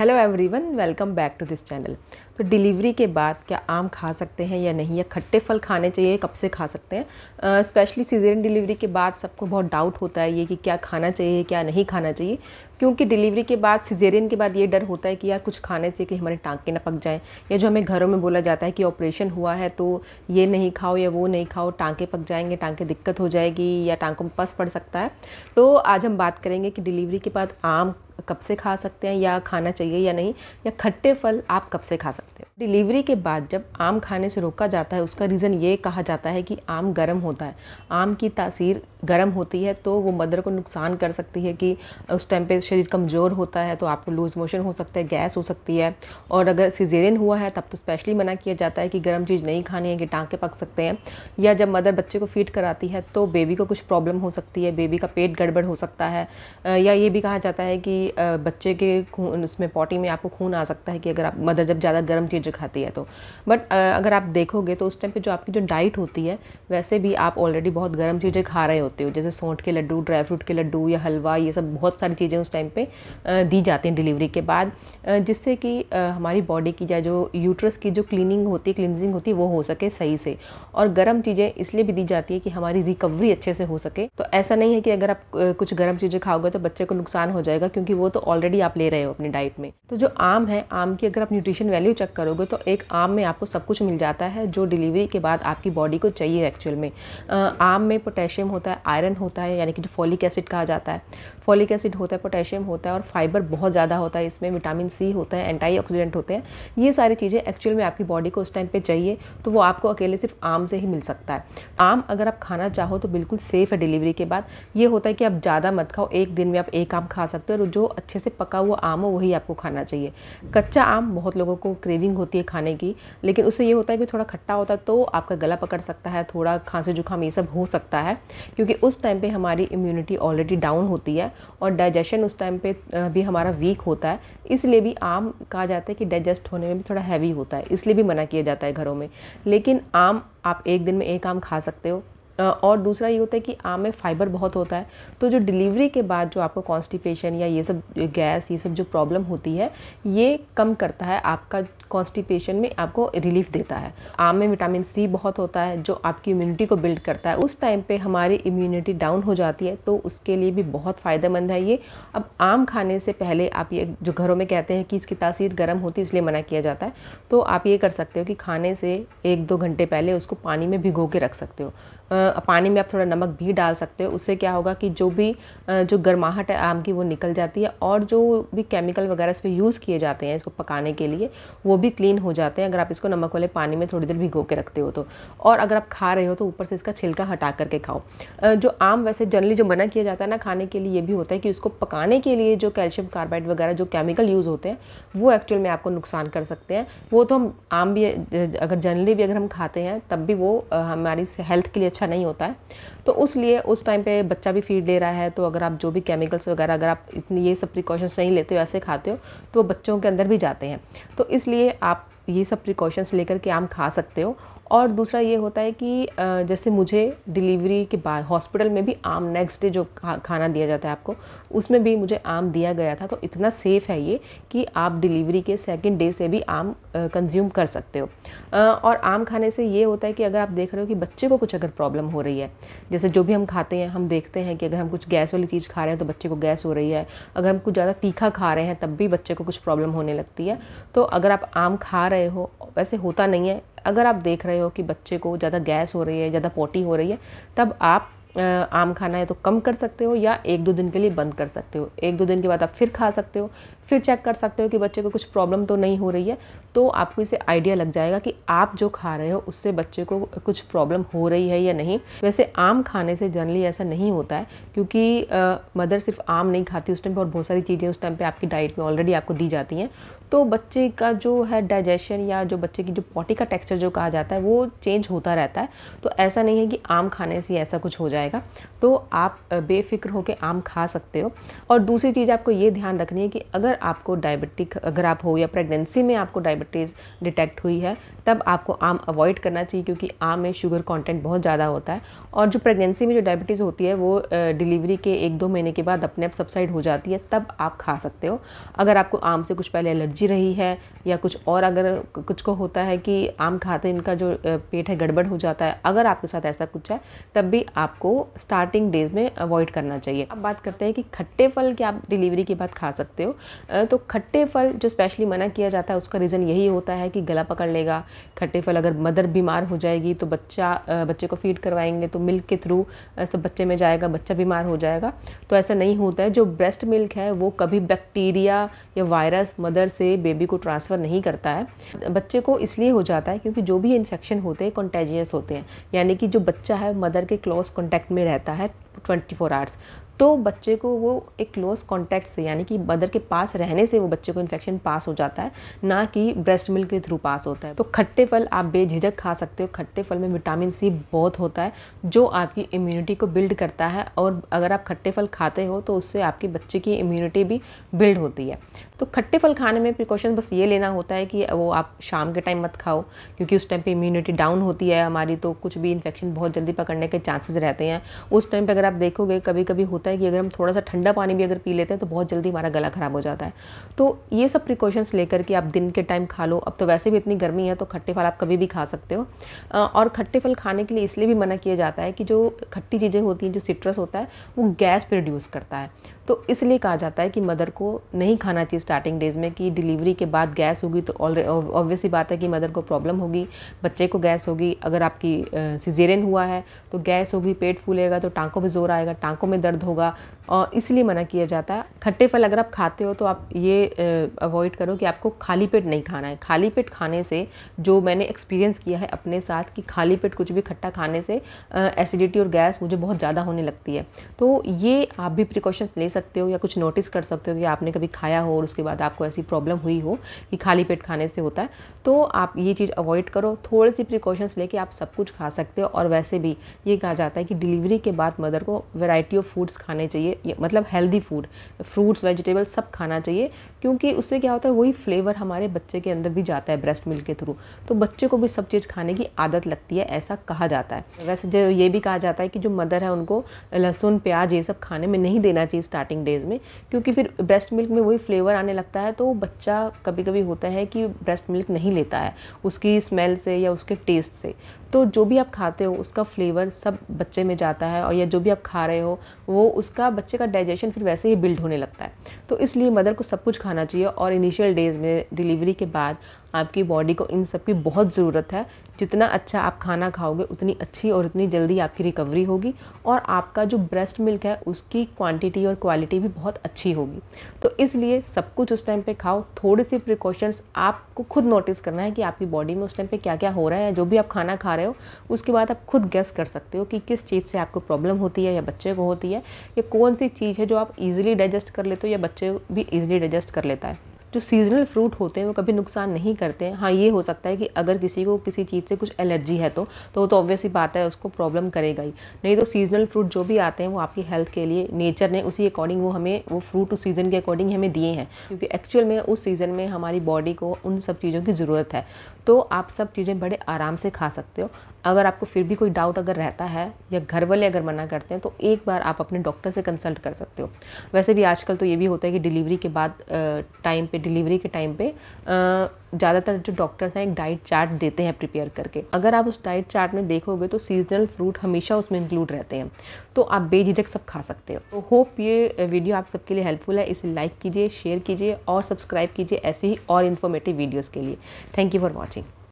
Hello everyone, welcome back to this channel. तो delivery के बाद क्या आम खा सकते हैं या नहीं या खट्टे फल खाने चाहिए कब से खा सकते हैं स्पेशली सीजरियन डिलीवरी के बाद सबको बहुत डाउट होता है ये कि क्या खाना चाहिए क्या नहीं खाना चाहिए क्योंकि डिलीवरी के बाद सिजेरियन के बाद ये डर होता है कि यार कुछ खाने से कि हमारे टाँके ना पक जाएँ या जो हमें घरों में बोला जाता है कि ऑपरेशन हुआ है तो ये नहीं खाओ या वो नहीं खाओ टाँके पक जाएंगे टाँगें दिक्कत हो जाएगी या टाँकों में पस पड़ सकता है तो आज हम बात करेंगे कि डिलीवरी के बाद आम कब से खा सकते हैं या खाना चाहिए या नहीं या खट्टे फल आप कब से खा सकते हैं Deus. डिलीवरी के बाद जब आम खाने से रोका जाता है उसका रीज़न ये कहा जाता है कि आम गर्म होता है आम की तासीर गर्म होती है तो वो मदर को नुकसान कर सकती है कि उस टाइम पे शरीर कमज़ोर होता है तो आपको लूज़ मोशन हो सकता है गैस हो सकती है और अगर सिजेरियन हुआ है तब तो स्पेशली मना किया जाता है कि गर्म चीज़ नहीं खानी है कि टाँके पक सकते हैं या जब मदर बच्चे को फीड कराती है तो बेबी को कुछ प्रॉब्लम हो सकती है बेबी का पेट गड़बड़ हो सकता है या ये भी कहा जाता है कि बच्चे के खून उसमें पॉटी में आपको खून आ सकता है कि अगर आप मदर जब ज़्यादा गर्म चीज़ वेज खाती है तो बट अगर आप देखोगे तो उस टाइम पे जो आपकी जो डाइट होती है वैसे भी आप ऑलरेडी बहुत गर्म चीज़ें खा रहे होते हो जैसे सौंठ के लड्डू ड्राई फ्रूट के लड्डू या हलवा ये सब बहुत सारी चीज़ें उस टाइम पे दी जाती हैं डिलीवरी के बाद जिससे कि हमारी बॉडी की या जो यूट्रस की जो क्लीनिंग होती है क्लिनजिंग होती है वो हो सके सही से और गर्म चीज़ें इसलिए भी दी जाती है कि हमारी रिकवरी अच्छे से हो सके तो ऐसा नहीं है कि अगर आप कुछ गर्म चीज़ें खाओगे तो बच्चे को नुकसान हो जाएगा क्योंकि वो तो ऑलरेडी आप ले रहे हो अपनी डाइट में तो जो आम है आम की अगर आप न्यूट्रिशन वैल्यू चेक करोगे करोगे तो एक आम में आपको सब कुछ मिल जाता है जो डिलीवरी के बाद आपकी बॉडी को चाहिए एक्चुअल में आम में पोटेशियम होता है आयरन होता है यानी कि जो फॉलिक एसिड कहा जाता है फॉलिक एसिड होता है पोटेशियम होता है और फाइबर बहुत ज़्यादा होता है इसमें विटामिन सी होता है एंटी होते हैं ये सारी चीज़ें एक्चुअल में आपकी बॉडी को उस टाइम पर चाहिए तो वो आपको अकेले सिर्फ आम से ही मिल सकता है आम अगर आप खाना चाहो तो बिल्कुल सेफ़ है डिलीवरी के बाद ये होता है कि आप ज़्यादा मत खाओ एक दिन में आप एक आम खा सकते हो और जो अच्छे से पका हुआ आम हो वही आपको खाना चाहिए कच्चा आम बहुत लोगों को क्रेविंग होती है खाने की लेकिन उससे ये होता है कि थोड़ा खट्टा होता है तो आपका गला पकड़ सकता है थोड़ा खांसी जुकाम ये सब हो सकता है क्योंकि उस टाइम पे हमारी इम्यूनिटी ऑलरेडी डाउन होती है और डाइजेशन उस टाइम पे भी हमारा वीक होता है इसलिए भी आम कहा जाता है कि डाइजेस्ट होने में भी थोड़ा हैवी होता है इसलिए भी मना किया जाता है घरों में लेकिन आम आप एक दिन में एक आम खा सकते हो और दूसरा ये होता है कि आम में फाइबर बहुत होता है तो जो डिलीवरी के बाद जो आपको कॉन्स्टिपेशन या ये सब गैस ये सब जो प्रॉब्लम होती है ये कम करता है आपका कॉन्स्टिपेशन में आपको रिलीफ देता है आम में विटामिन सी बहुत होता है जो आपकी इम्यूनिटी को बिल्ड करता है उस टाइम पे हमारी इम्यूनिटी डाउन हो जाती है तो उसके लिए भी बहुत फ़ायदेमंद है ये अब आम खाने से पहले आप ये जो घरों में कहते हैं कि इसकी तासीर गर्म होती है इसलिए मना किया जाता है तो आप ये कर सकते हो कि खाने से एक दो घंटे पहले उसको पानी में भिगो के रख सकते हो पानी में आप थोड़ा नमक भी डाल सकते हो उससे क्या होगा कि जो भी जो गर्माहट है आम की वो निकल जाती है और जो भी केमिकल वगैरह इस पर यूज़ किए जाते हैं इसको पकाने के लिए वो वो भी क्लीन हो जाते हैं अगर आप इसको नमक वाले पानी में थोड़ी देर भिगो के रखते हो तो और अगर आप खा रहे हो तो ऊपर से इसका छिलका हटा करके खाओ जो आम वैसे जनरली जो मना किया जाता है ना खाने के लिए ये भी होता है कि उसको पकाने के लिए जो कैल्शियम कार्बाइड वगैरह जो केमिकल यूज़ होते हैं वो एक्चुअल में आपको नुकसान कर सकते हैं वो तो हम आम भी अगर जनरली भी अगर हम खाते हैं तब भी वो हमारी हेल्थ के लिए अच्छा नहीं होता है तो उस लिए उस टाइम पे बच्चा भी फीड ले रहा है तो अगर आप जो भी केमिकल्स वगैरह अगर आप इतनी ये सब प्रिकॉशंस नहीं लेते हो ऐसे खाते हो तो बच्चों के अंदर भी जाते हैं तो इसलिए आप ये सब प्रिकॉशंस लेकर के आम खा सकते हो और दूसरा ये होता है कि जैसे मुझे डिलीवरी के बाद हॉस्पिटल में भी आम नेक्स्ट डे जो खा, खाना दिया जाता है आपको उसमें भी मुझे आम दिया गया था तो इतना सेफ़ है ये कि आप डिलीवरी के सेकेंड डे से भी आम कंज्यूम कर सकते हो और आम खाने से ये होता है कि अगर आप देख रहे हो कि बच्चे को कुछ अगर प्रॉब्लम हो रही है जैसे जो भी हम खाते हैं हम देखते हैं कि अगर हम कुछ गैस वाली चीज़ खा रहे हैं तो बच्चे को गैस हो रही है अगर हम कुछ ज़्यादा तीखा खा रहे हैं तब भी बच्चे को कुछ प्रॉब्लम होने लगती है तो अगर आप आम खा रहे हो वैसे होता नहीं है अगर आप देख रहे हो कि बच्चे को ज़्यादा गैस हो रही है ज़्यादा पोटी हो रही है तब आप आम खाना है तो कम कर सकते हो या एक दो दिन के लिए बंद कर सकते हो एक दो दिन के बाद आप फिर खा सकते हो फिर चेक कर सकते हो कि बच्चे को कुछ प्रॉब्लम तो नहीं हो रही है तो आपको इसे आइडिया लग जाएगा कि आप जो खा रहे हो उससे बच्चे को कुछ प्रॉब्लम हो रही है या नहीं वैसे आम खाने से जनरली ऐसा नहीं होता है क्योंकि आ, मदर सिर्फ आम नहीं खाती उस टाइम पर और बहुत सारी चीज़ें उस टाइम पर आपकी डाइट में ऑलरेडी आपको दी जाती हैं तो बच्चे का जो है डाइजेशन या जो बच्चे की जो पॉटी का टेक्सचर जो कहा जाता है वो चेंज होता रहता है तो ऐसा नहीं है कि आम खाने से ऐसा कुछ हो जाएगा तो आप बेफिक्र होकर आम खा सकते हो और दूसरी चीज़ आपको ये ध्यान रखनी है कि अगर अगर आपको डायबिटिक अगर आप हो या प्रेगनेंसी में आपको डायबिटीज़ डिटेक्ट हुई है तब आपको आम अवॉइड करना चाहिए क्योंकि आम में शुगर कंटेंट बहुत ज़्यादा होता है और जो प्रेगनेंसी में जो डायबिटीज़ होती है वो डिलीवरी के एक दो महीने के बाद अपने आप सब्साइड हो जाती है तब आप खा सकते हो अगर आपको आम से कुछ पहले एलर्जी रही है या कुछ और अगर कुछ को होता है कि आम खाते इनका जो पेट है गड़बड़ हो जाता है अगर आपके साथ ऐसा कुछ है तब भी आपको स्टार्टिंग डेज में अवॉइड करना चाहिए अब बात करते हैं कि खट्टे फल क्या आप डिलीवरी के बाद खा सकते हो तो खट्टे फल जो स्पेशली मना किया जाता है उसका रीज़न यही होता है कि गला पकड़ लेगा खट्टे फल अगर मदर बीमार हो जाएगी तो बच्चा बच्चे को फीड करवाएंगे तो मिल्क के थ्रू सब बच्चे में जाएगा बच्चा बीमार हो जाएगा तो ऐसा नहीं होता है जो ब्रेस्ट मिल्क है वो कभी बैक्टीरिया या वायरस मदर से बेबी को ट्रांसफ़र ट्रांसफ़र नहीं करता है बच्चे को इसलिए हो जाता है क्योंकि जो भी इन्फेक्शन होते हैं कॉन्टेजियस होते हैं यानी कि जो बच्चा है मदर के क्लोज कॉन्टैक्ट में रहता है ट्वेंटी फोर आवर्स तो बच्चे को वो एक क्लोज कॉन्टैक्ट से यानी कि मदर के पास रहने से वो बच्चे को इन्फेक्शन पास हो जाता है ना कि ब्रेस्ट मिल्क के थ्रू पास होता है तो खट्टे फल आप बेझिझक खा सकते हो खट्टे फल में विटामिन सी बहुत होता है जो आपकी इम्यूनिटी को बिल्ड करता है और अगर आप खट्टे फल खाते हो तो उससे आपके बच्चे की इम्यूनिटी भी बिल्ड होती है तो खट्टे फल खाने में प्रिकॉशन बस ये लेना होता है कि वो आप शाम के टाइम मत खाओ क्योंकि उस टाइम पे इम्यूनिटी डाउन होती है हमारी तो कुछ भी इन्फेक्शन बहुत जल्दी पकड़ने के चांसेस रहते हैं उस टाइम पे अगर आप देखोगे कभी कभी होता है कि अगर हम थोड़ा सा ठंडा पानी भी अगर पी लेते हैं तो बहुत जल्दी हमारा गला ख़राब हो जाता है तो ये सब प्रिकॉशंस लेकर के आप दिन के टाइम खा लो अब तो वैसे भी इतनी गर्मी है तो खट्टे फल आप कभी भी खा सकते हो और खट्टे फल खाने के लिए इसलिए भी मना किया जाता है कि जो खट्टी चीज़ें होती हैं जो सिट्रस होता है वो गैस प्रोड्यूस करता है तो इसलिए कहा जाता है कि मदर को नहीं खाना चाहिए स्टार्टिंग डेज़ में कि डिलीवरी के बाद गैस होगी तो ऑलरेडी ऑब्वियसली बात है कि मदर को प्रॉब्लम होगी बच्चे को गैस होगी अगर आपकी सिजेरियन हुआ है तो गैस होगी पेट फूलेगा तो टाँकों में ज़ोर आएगा टाँकों में दर्द होगा और इसलिए मना किया जाता है खट्टे फल अगर आप खाते हो तो आप ये अवॉइड करो कि आपको खाली पेट नहीं खाना है खाली पेट खाने से जो मैंने एक्सपीरियंस किया है अपने साथ कि खाली पेट कुछ भी खट्टा खाने से एसिडिटी और गैस मुझे बहुत ज़्यादा होने लगती है तो ये आप भी प्रिकॉशंस ले सकते हो या कुछ नोटिस कर सकते हो कि आपने कभी खाया हो और उसके बाद आपको ऐसी प्रॉब्लम हुई हो कि खाली पेट खाने से होता है तो आप ये चीज़ अवॉइड करो थोड़ी सी प्रिकॉशंस लेके आप सब कुछ खा सकते हो और वैसे भी ये कहा जाता है कि डिलीवरी के बाद मदर को वैरायटी ऑफ फूड्स खाने चाहिए मतलब हेल्दी फूड फ्रूट्स वेजिटेबल्स सब खाना चाहिए क्योंकि उससे क्या होता है वही फ्लेवर हमारे बच्चे के अंदर भी जाता है ब्रेस्ट मिल्क के थ्रू तो बच्चे को भी सब चीज़ खाने की आदत लगती है ऐसा कहा जाता है वैसे जो ये भी कहा जाता है कि जो मदर है उनको लहसुन प्याज ये सब खाने में नहीं देना चाहिए स्टार्टिंग डेज़ में क्योंकि फिर ब्रेस्ट मिल्क में वही फ्लेवर आने लगता है तो बच्चा कभी कभी होता है कि ब्रेस्ट मिल्क नहीं लेता है उसकी स्मेल से या उसके टेस्ट से तो जो भी आप खाते हो उसका फ्लेवर सब बच्चे में जाता है और या जो भी आप खा रहे हो वो उसका बच्चे का डाइजेशन फिर वैसे ही बिल्ड होने लगता है तो इसलिए मदर को सब कुछ खाना चाहिए और इनिशियल डेज़ में डिलीवरी के बाद आपकी बॉडी को इन सब की बहुत ज़रूरत है जितना अच्छा आप खाना खाओगे उतनी अच्छी और उतनी जल्दी आपकी रिकवरी होगी और आपका जो ब्रेस्ट मिल्क है उसकी क्वांटिटी और क्वालिटी भी बहुत अच्छी होगी तो इसलिए सब कुछ उस टाइम पे खाओ थोड़ी सी प्रिकॉशंस आपको खुद नोटिस करना है कि आपकी बॉडी में उस टाइम पे क्या क्या हो रहा है जो भी आप खाना खा रहे हो उसके बाद आप खुद गैस कर सकते हो कि किस चीज़ से आपको प्रॉब्लम होती है या बच्चे को होती है या कौन सी चीज़ है जो आप ईजिली डाइजेस्ट कर लेते हो या बच्चे भी ईजिली डाइजेस्ट कर लेता है जो सीजनल फ्रूट होते हैं वो कभी नुकसान नहीं करते हैं हाँ ये हो सकता है कि अगर किसी को किसी चीज़ से कुछ एलर्जी है तो तो वो तो ऑब्वियसली बात है उसको प्रॉब्लम करेगा ही नहीं तो सीजनल फ्रूट जो भी आते हैं वो आपकी हेल्थ के लिए नेचर ने उसी अकॉर्डिंग वो हमें वो फ्रूट उस सीज़न के अकॉर्डिंग हमें दिए हैं क्योंकि एक्चुअल में उस सीज़न में हमारी बॉडी को उन सब चीज़ों की ज़रूरत है तो आप सब चीज़ें बड़े आराम से खा सकते हो अगर आपको फिर भी कोई डाउट अगर रहता है या घर वाले अगर मना करते हैं तो एक बार आप अपने डॉक्टर से कंसल्ट कर सकते हो वैसे भी आजकल तो ये भी होता है कि डिलीवरी के बाद टाइम पे डिलीवरी के टाइम पे ज़्यादातर जो डॉक्टर्स हैं एक डाइट चार्ट देते हैं प्रिपेयर करके अगर आप उस डाइट चार्ट में देखोगे तो सीजनल फ्रूट हमेशा उसमें इंक्लूड रहते हैं तो आप बेझिझक सब खा सकते हो तो होप ये वीडियो आप सबके लिए हेल्पफुल है इसे लाइक कीजिए शेयर कीजिए और सब्सक्राइब कीजिए ऐसे ही और इन्फॉर्मेटिव वीडियोज़ के लिए थैंक यू फॉर वॉचिंग